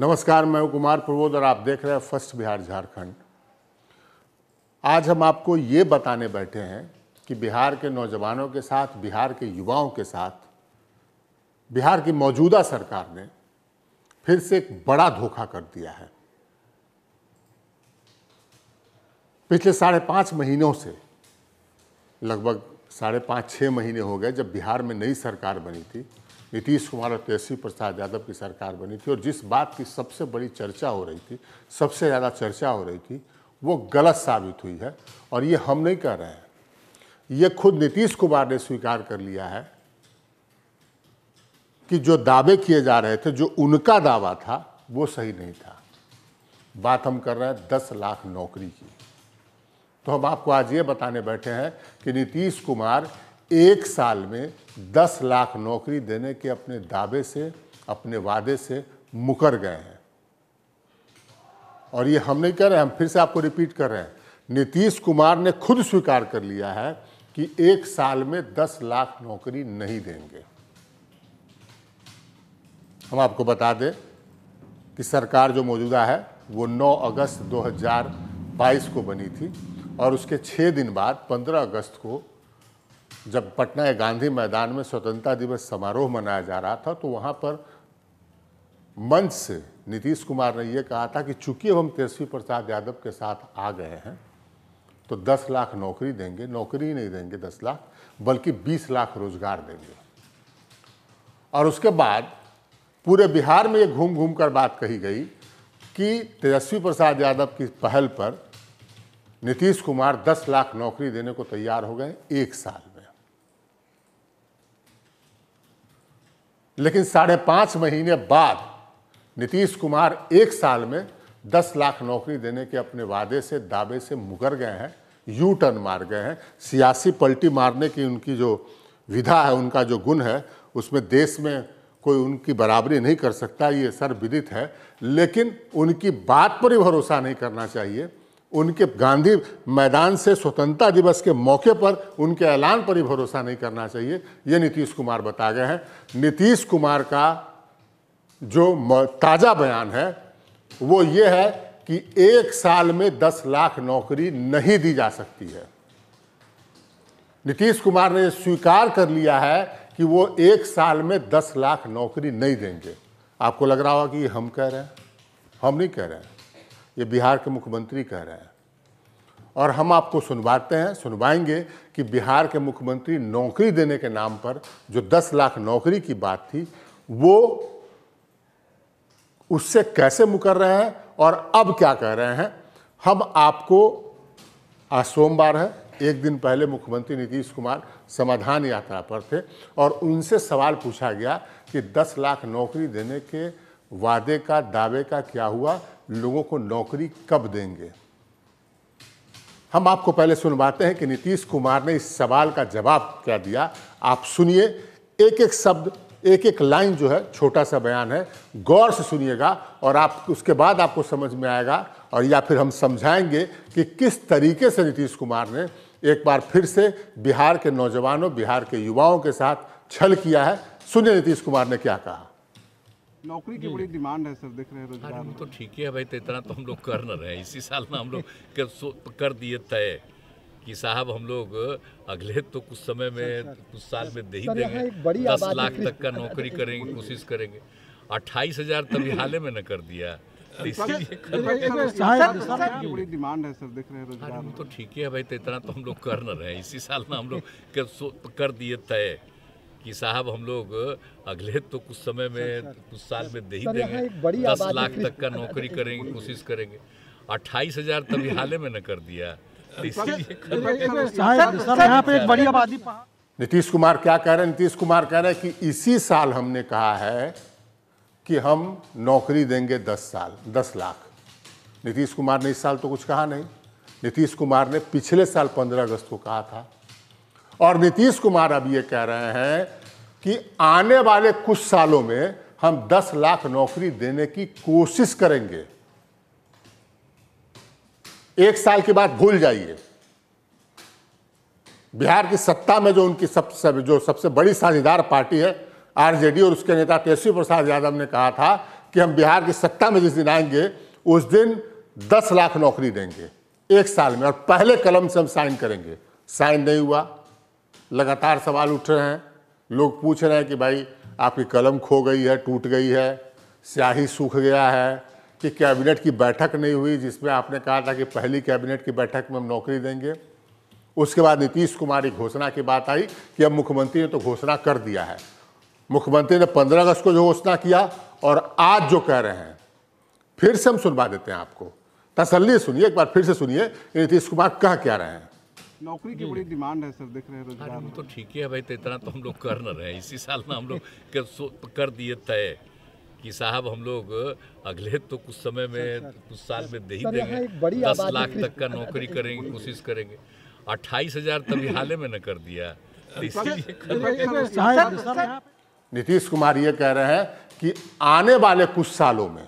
नमस्कार मैं कुमार प्रबोधर और आप देख रहे हैं फर्स्ट बिहार झारखंड आज हम आपको ये बताने बैठे हैं कि बिहार के नौजवानों के साथ बिहार के युवाओं के साथ बिहार की मौजूदा सरकार ने फिर से एक बड़ा धोखा कर दिया है पिछले साढ़े पाँच महीनों से लगभग साढ़े पाँच छः महीने हो गए जब बिहार में नई सरकार बनी थी नीतीश कुमार और तेजस्वी प्रसाद यादव की सरकार बनी थी और जिस बात की सबसे बड़ी चर्चा हो रही थी सबसे ज़्यादा चर्चा हो रही थी वो गलत साबित हुई है और ये हम नहीं कह रहे हैं ये खुद नीतीश कुमार ने स्वीकार कर लिया है कि जो दावे किए जा रहे थे जो उनका दावा था वो सही नहीं था बात हम कर रहे हैं दस लाख नौकरी की तो हम आपको आज ये बताने बैठे हैं कि नीतीश कुमार एक साल में 10 लाख नौकरी देने के अपने दावे से अपने वादे से मुकर गए हैं और ये हम नहीं कह रहे हम फिर से आपको रिपीट कर रहे हैं नीतीश कुमार ने खुद स्वीकार कर लिया है कि एक साल में 10 लाख नौकरी नहीं देंगे हम आपको बता दें कि सरकार जो मौजूदा है वो 9 अगस्त 2022 को बनी थी और उसके छः दिन बाद 15 अगस्त को जब पटना के गांधी मैदान में स्वतंत्रता दिवस समारोह मनाया जा रहा था तो वहाँ पर मंच से नीतीश कुमार ने यह कहा था कि चूंकि हम तेजस्वी प्रसाद यादव के साथ आ गए हैं तो 10 लाख नौकरी देंगे नौकरी ही नहीं देंगे 10 लाख बल्कि 20 लाख रोजगार देंगे और उसके बाद पूरे बिहार में ये घूम घूम कर बात कही गई कि तेजस्वी प्रसाद यादव की पहल पर नीतीश कुमार 10 लाख नौकरी देने को तैयार हो गए एक साल लेकिन साढ़े पाँच महीने बाद नीतीश कुमार एक साल में दस लाख नौकरी देने के अपने वादे से दावे से मुकर गए हैं यू टर्न मार गए हैं सियासी पलटी मारने की उनकी जो विधा है उनका जो गुण है उसमें देश में कोई उनकी बराबरी नहीं कर सकता ये सर विदित है लेकिन उनकी बात पर ही भरोसा नहीं करना चाहिए उनके गांधी मैदान से स्वतंत्रता दिवस के मौके पर उनके ऐलान पर ही भरोसा नहीं करना चाहिए ये नीतीश कुमार बता गए हैं नीतीश कुमार का जो ताज़ा बयान है वो ये है कि एक साल में दस लाख नौकरी नहीं दी जा सकती है नीतीश कुमार ने स्वीकार कर लिया है कि वो एक साल में दस लाख नौकरी नहीं देंगे आपको लग रहा होगा कि हम कह रहे हैं हम नहीं कह रहे हैं ये बिहार के मुख्यमंत्री कह रहे हैं और हम आपको सुनवाते हैं सुनवाएंगे कि बिहार के मुख्यमंत्री नौकरी देने के नाम पर जो 10 लाख नौकरी की बात थी वो उससे कैसे मुकर रहे हैं और अब क्या कह रहे हैं हम आपको आज सोमवार है एक दिन पहले मुख्यमंत्री नीतीश कुमार समाधान यात्रा पर थे और उनसे सवाल पूछा गया कि 10 लाख नौकरी देने के वादे का दावे का क्या हुआ लोगों को नौकरी कब देंगे हम आपको पहले सुनवाते हैं कि नीतीश कुमार ने इस सवाल का जवाब क्या दिया आप सुनिए एक एक शब्द एक एक लाइन जो है छोटा सा बयान है गौर से सुनिएगा और आप उसके बाद आपको समझ में आएगा और या फिर हम समझाएंगे कि किस तरीके से नीतीश कुमार ने एक बार फिर से बिहार के नौजवानों बिहार के युवाओं के साथ छल किया है सुनिए नीतीश कुमार ने क्या कहा नौकरी की बड़ी डिमांड है सर देख रहे हैं हाँ, रोजगार तो ठीक है भाई तो इतना तो हम लोग कर ना रहे इसी साल में हम लोग कर, कर दिए तय कि साहब हम लोग अगले तो कुछ समय में कुछ साल में दे ही देंगे दस लाख तक का नौकरी करेंगे कोशिश करेंगे अट्ठाईस हजार तभी हाले में न कर दिया डिमांड है सर देख रहे हैं हाँ, तो ठीक है भाई तो इतना तो हम लोग कर ना रहे इसी साल में हम लोग कर दिए तय कि साहब हम लोग अगले तो कुछ समय में कुछ साल में दे ही देंगे दस लाख तक का नौकरी करेंगे कोशिश करेंगे अट्ठाईस हजार तभी हाल में न कर दिया नीतीश कुमार क्या कह रहे हैं नीतीश कुमार कह रहे हैं कि इसी साल हमने कहा है कि हम नौकरी देंगे दस साल दस लाख नीतीश कुमार ने इस साल तो कुछ कहा नहीं नीतीश कुमार ने पिछले साल पंद्रह अगस्त को कहा था और नीतीश कुमार अब ये कह रहे हैं कि आने वाले कुछ सालों में हम 10 लाख नौकरी देने की कोशिश करेंगे एक साल की बात भूल जाइए बिहार की सत्ता में जो उनकी सबसे सब जो सबसे बड़ी साझेदार पार्टी है आरजेडी और उसके नेता तेजस्वी प्रसाद यादव ने कहा था कि हम बिहार की सत्ता में जिस दिन आएंगे उस दिन 10 लाख नौकरी देंगे एक साल में और पहले कलम से हम साइन करेंगे साइन नहीं हुआ लगातार सवाल उठ रहे हैं लोग पूछ रहे हैं कि भाई आपकी कलम खो गई है टूट गई है स्याही सूख गया है कि कैबिनेट की बैठक नहीं हुई जिसमें आपने कहा था कि पहली कैबिनेट की बैठक में हम नौकरी देंगे उसके बाद नीतीश कुमार की घोषणा की बात आई कि अब मुख्यमंत्री ने तो घोषणा कर दिया है मुख्यमंत्री ने 15 अगस्त को जो घोषणा किया और आज जो कह रहे हैं फिर से हम सुनवा देते हैं आपको तसल्ली सुनिए एक बार फिर से सुनिए नीतीश कुमार कह क्या रहे हैं नौकरी की बड़ी डिमांड है सर देख रहे हैं रोजगार तो ठीक है भाई तो इतना तो हम लोग कर ना रहे इसी साल में हम लोग कर, कर दिए तय कि साहब हम लोग अगले तो कुछ समय में कुछ साल में दे ही देंगे दस लाख तक का नौकरी करेंगे कोशिश करेंगे अट्ठाईस हजार तभी हाल में न कर दिया हाँ, नीतीश कुमार ये कह रहे हैं कि आने वाले कुछ सालों में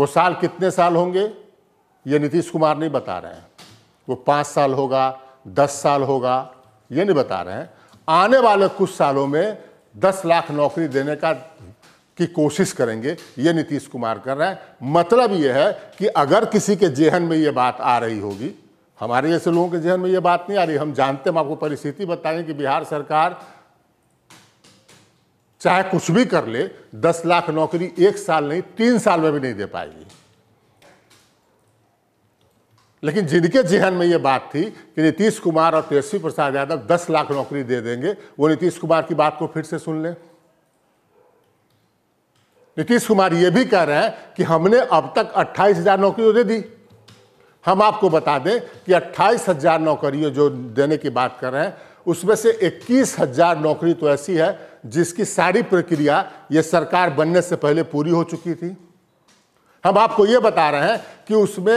वो साल कितने साल होंगे ये नीतीश कुमार नहीं बता रहे हैं वो पाँच साल होगा दस साल होगा ये नहीं बता रहे हैं आने वाले कुछ सालों में दस लाख नौकरी देने का की कोशिश करेंगे ये नीतीश कुमार कर रहे हैं मतलब ये है कि अगर किसी के जेहन में ये बात आ रही होगी हमारे जैसे लोगों के जेहन में ये बात नहीं आ रही हम जानते हम आपको परिस्थिति बताएं कि बिहार सरकार चाहे कुछ भी कर ले दस लाख नौकरी एक साल नहीं तीन साल में भी नहीं दे पाएगी लेकिन जिनके जहन में ये बात थी कि नीतीश कुमार और तेजस्वी प्रसाद यादव दस लाख नौकरी दे देंगे वो नीतीश कुमार की बात को फिर से सुन लें नीतीश कुमार ये भी कह रहे हैं कि हमने अब तक अट्ठाईस हजार नौकरियों तो दे दी हम आपको बता दें कि अट्ठाईस हजार नौकरियों जो देने की बात कर रहे हैं उसमें से इक्कीस हजार नौकरी तो ऐसी है जिसकी सारी प्रक्रिया ये सरकार बनने से पहले पूरी हो चुकी थी हम आपको ये बता रहे हैं कि उसमें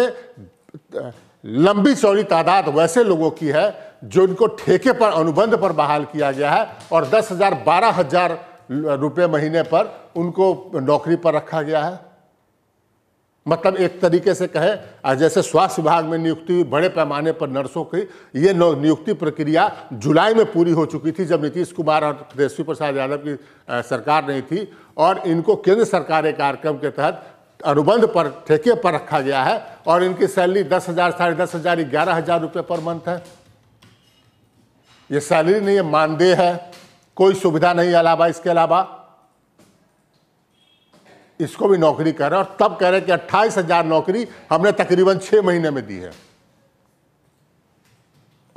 लंबी चौड़ी तादाद वैसे लोगों की है जो इनको ठेके पर अनुबंध पर बहाल किया गया है और दस हजार बारह हजार रुपये महीने पर उनको नौकरी पर रखा गया है मतलब एक तरीके से कहें जैसे स्वास्थ्य विभाग में नियुक्ति हुई बड़े पैमाने पर नर्सों की ये नियुक्ति प्रक्रिया जुलाई में पूरी हो चुकी थी जब नीतीश कुमार और तेजस्वी प्रसाद यादव की सरकार नहीं थी और इनको केंद्र सरकार के कार्यक्रम के तहत अनुबंध पर ठेके पर रखा गया है और इनकी सैलरी दस हज़ार साढ़े दस हज़ार ग्यारह हज़ार रुपये पर मंथ है ये सैलरी नहीं है मानदेय है कोई सुविधा नहीं अलावा इसके अलावा इसको भी नौकरी कर रहे और तब कह रहे हैं कि अट्ठाईस हजार नौकरी हमने तकरीबन छह महीने में दी है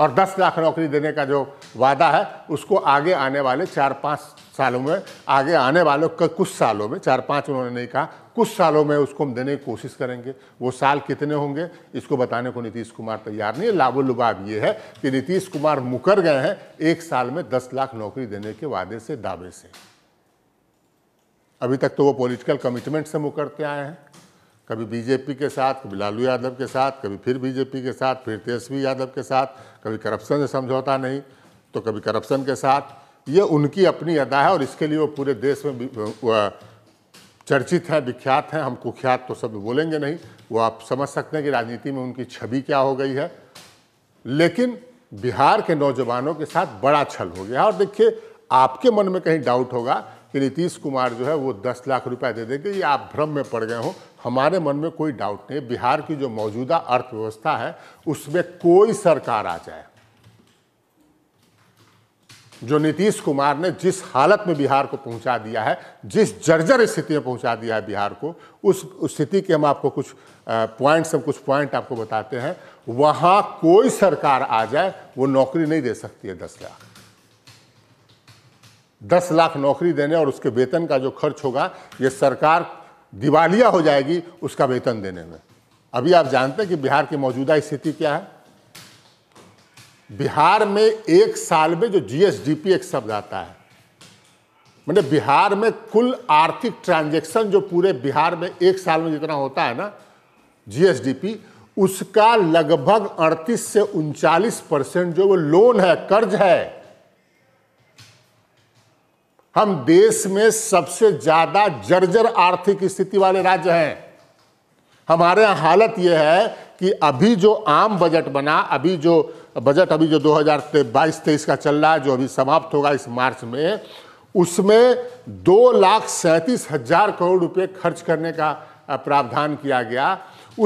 और दस लाख नौकरी देने का जो वादा है उसको आगे आने वाले चार पांच सालों में आगे आने वाले कुछ सालों में चार पांच उन्होंने नहीं कहा कुछ सालों में उसको हम देने की कोशिश करेंगे वो साल कितने होंगे इसको बताने को नीतीश कुमार तैयार नहीं है लाभो लुभाव ये है कि नीतीश कुमार मुकर गए हैं एक साल में दस लाख नौकरी देने के वादे से दावे से अभी तक तो वो पॉलिटिकल कमिटमेंट से मुकरते आए हैं कभी बीजेपी के साथ कभी लालू यादव के साथ कभी फिर बीजेपी के साथ फिर तेजस्वी यादव के साथ कभी करप्शन से समझौता नहीं तो कभी करप्शन के साथ ये उनकी अपनी अदा है और इसके लिए वो पूरे देश में चर्चित हैं विख्यात हैं हम कुख्यात तो शब्द बोलेंगे नहीं वो आप समझ सकते हैं कि राजनीति में उनकी छवि क्या हो गई है लेकिन बिहार के नौजवानों के साथ बड़ा छल हो गया और देखिए आपके मन में कहीं डाउट होगा कि नीतीश कुमार जो है वो दस लाख रुपया दे देंगे ये आप भ्रम में पड़ गए हो हमारे मन में कोई डाउट नहीं बिहार की जो मौजूदा अर्थव्यवस्था है उसमें कोई सरकार आ जाए जो नीतीश कुमार ने जिस हालत में बिहार को पहुंचा दिया है जिस जर्जर स्थिति में पहुंचा दिया है बिहार को उस स्थिति के हम आपको कुछ पॉइंट्स हम कुछ पॉइंट आपको बताते हैं वहां कोई सरकार आ जाए वो नौकरी नहीं दे सकती है दस लाख दस लाख नौकरी देने और उसके वेतन का जो खर्च होगा ये सरकार दिवालिया हो जाएगी उसका वेतन देने में अभी आप जानते हैं कि बिहार की मौजूदा स्थिति क्या है बिहार में एक साल में जो जीएसडीपी एक शब्द आता है मतलब बिहार में कुल आर्थिक ट्रांजैक्शन जो पूरे बिहार में एक साल में जितना होता है ना जीएसडीपी उसका लगभग 38 से उनचालीस परसेंट जो वो लोन है कर्ज है हम देश में सबसे ज्यादा जर्जर आर्थिक स्थिति वाले राज्य हैं हमारे यहाँ हालत ये है कि अभी जो आम बजट बना अभी जो बजट अभी जो 2022 तेईस का चल रहा है जो अभी समाप्त होगा इस मार्च में उसमें दो लाख सैंतीस हजार करोड़ रुपए खर्च करने का प्रावधान किया गया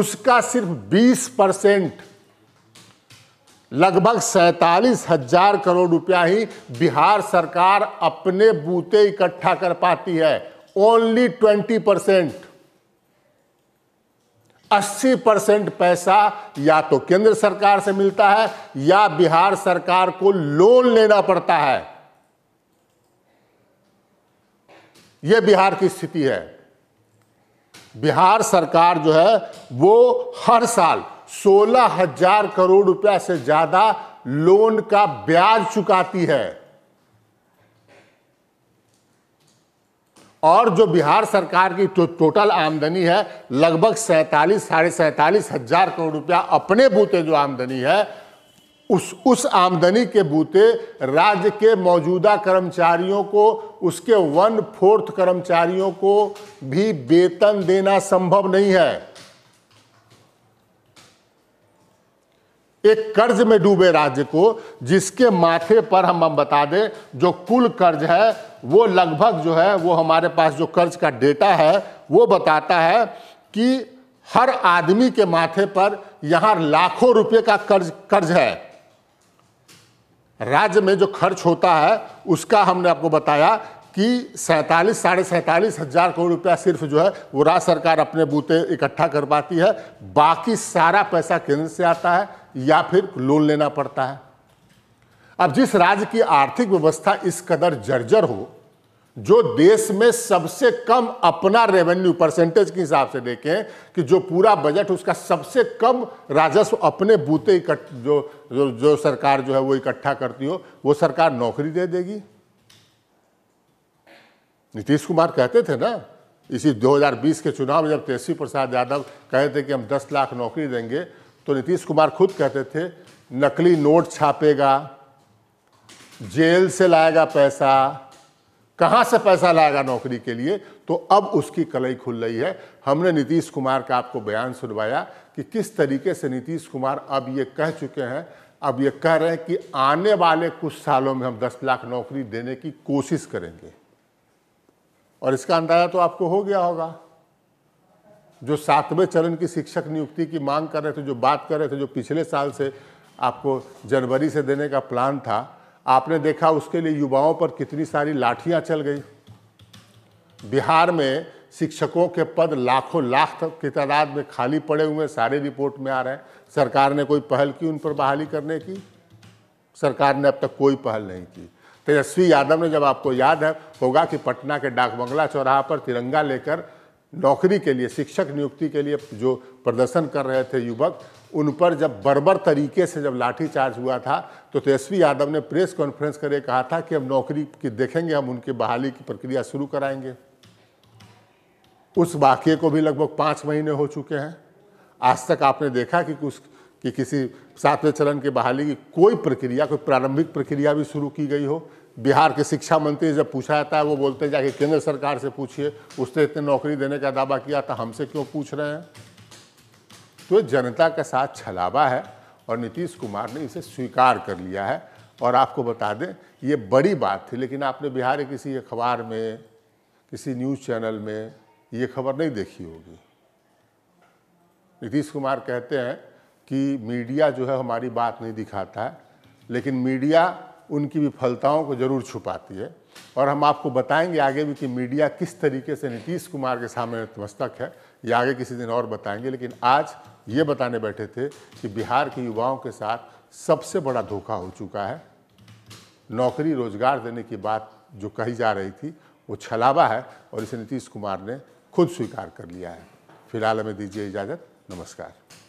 उसका सिर्फ 20 परसेंट लगभग सैतालीस हजार करोड़ रुपया ही बिहार सरकार अपने बूते इकट्ठा कर पाती है ओनली ट्वेंटी परसेंट अस्सी परसेंट पैसा या तो केंद्र सरकार से मिलता है या बिहार सरकार को लोन लेना पड़ता है यह बिहार की स्थिति है बिहार सरकार जो है वो हर साल सोलह हजार करोड़ रुपया से ज्यादा लोन का ब्याज चुकाती है और जो बिहार सरकार की तो, टोटल आमदनी है लगभग सैंतालीस साढ़े सैंतालीस हजार करोड़ रुपया अपने बूते जो आमदनी है उस उस आमदनी के बूते राज्य के मौजूदा कर्मचारियों को उसके वन फोर्थ कर्मचारियों को भी वेतन देना संभव नहीं है एक कर्ज में डूबे राज्य को जिसके माथे पर हम हम बता दें जो कुल कर्ज है वो लगभग जो है वो हमारे पास जो कर्ज का डेटा है वो बताता है कि हर आदमी के माथे पर यहाँ लाखों रुपए का कर्ज कर्ज है राज्य में जो खर्च होता है उसका हमने आपको बताया कि सैंतालीस साढ़े सैंतालीस हजार करोड़ रुपया सिर्फ जो है वो राज्य सरकार अपने बूते इकट्ठा कर पाती है बाकी सारा पैसा केंद्र से आता है या फिर लोन लेना पड़ता है अब जिस राज्य की आर्थिक व्यवस्था इस कदर जर्जर हो जो देश में सबसे कम अपना रेवेन्यू परसेंटेज के हिसाब से देखें कि जो पूरा बजट उसका सबसे कम राजस्व अपने बूते जो जो जो सरकार जो है वो इकट्ठा करती हो वो सरकार नौकरी दे देगी नीतीश कुमार कहते थे ना इसी 2020 के चुनाव में जब तेजस्वी प्रसाद यादव कहे थे कि हम 10 लाख नौकरी देंगे तो नीतीश कुमार खुद कहते थे नकली नोट छापेगा जेल से लाएगा पैसा कहाँ से पैसा लाएगा नौकरी के लिए तो अब उसकी कलई खुल रही है हमने नीतीश कुमार का आपको बयान सुनवाया कि किस तरीके से नीतीश कुमार अब ये कह चुके हैं अब ये कह रहे हैं कि आने वाले कुछ सालों में हम 10 लाख नौकरी देने की कोशिश करेंगे और इसका अंदाज़ा तो आपको हो गया होगा जो सातवें चरण की शिक्षक नियुक्ति की मांग कर रहे थे जो बात कर रहे थे जो पिछले साल से आपको जनवरी से देने का प्लान था आपने देखा उसके लिए युवाओं पर कितनी सारी लाठियां चल गई बिहार में शिक्षकों के पद लाखों लाख की तादाद में खाली पड़े हुए सारे रिपोर्ट में आ रहे हैं सरकार ने कोई पहल की उन पर बहाली करने की सरकार ने अब तक कोई पहल नहीं की तेजस्वी यादव ने जब आपको याद है होगा कि पटना के डाक बंगला चौराहा पर तिरंगा लेकर नौकरी के लिए शिक्षक नियुक्ति के लिए जो प्रदर्शन कर रहे थे युवक उन पर जब बर्बर तरीके से जब लाठीचार्ज हुआ था तो तेजस्वी यादव ने प्रेस कॉन्फ्रेंस करके कहा था कि हम नौकरी की देखेंगे हम उनकी बहाली की प्रक्रिया शुरू कराएंगे उस वाक्य को भी लगभग पाँच महीने हो चुके हैं आज तक आपने देखा कि कुछ कि किसी सातवें चरण के बहाली की कोई प्रक्रिया कोई प्रारंभिक प्रक्रिया भी शुरू की गई हो बिहार के शिक्षा मंत्री जब पूछा जाता है वो बोलते हैं जाके केंद्र सरकार से पूछिए उसने इतने नौकरी देने का दावा किया था तो हमसे क्यों पूछ रहे हैं तो जनता के साथ छलावा है और नीतीश कुमार ने इसे स्वीकार कर लिया है और आपको बता दें ये बड़ी बात थी लेकिन आपने बिहार के किसी अखबार में किसी न्यूज़ चैनल में ये खबर नहीं देखी होगी नीतीश कुमार कहते हैं कि मीडिया जो है हमारी बात नहीं दिखाता है लेकिन मीडिया उनकी विफलताओं को जरूर छुपाती है और हम आपको बताएंगे आगे भी कि मीडिया किस तरीके से नीतीश कुमार के सामने नतमस्तक है ये आगे किसी दिन और बताएंगे लेकिन आज ये बताने बैठे थे कि बिहार के युवाओं के साथ सबसे बड़ा धोखा हो चुका है नौकरी रोजगार देने की बात जो कही जा रही थी वो छलावा है और इसे नीतीश कुमार ने खुद स्वीकार कर लिया है फिलहाल हमें दीजिए इजाज़त नमस्कार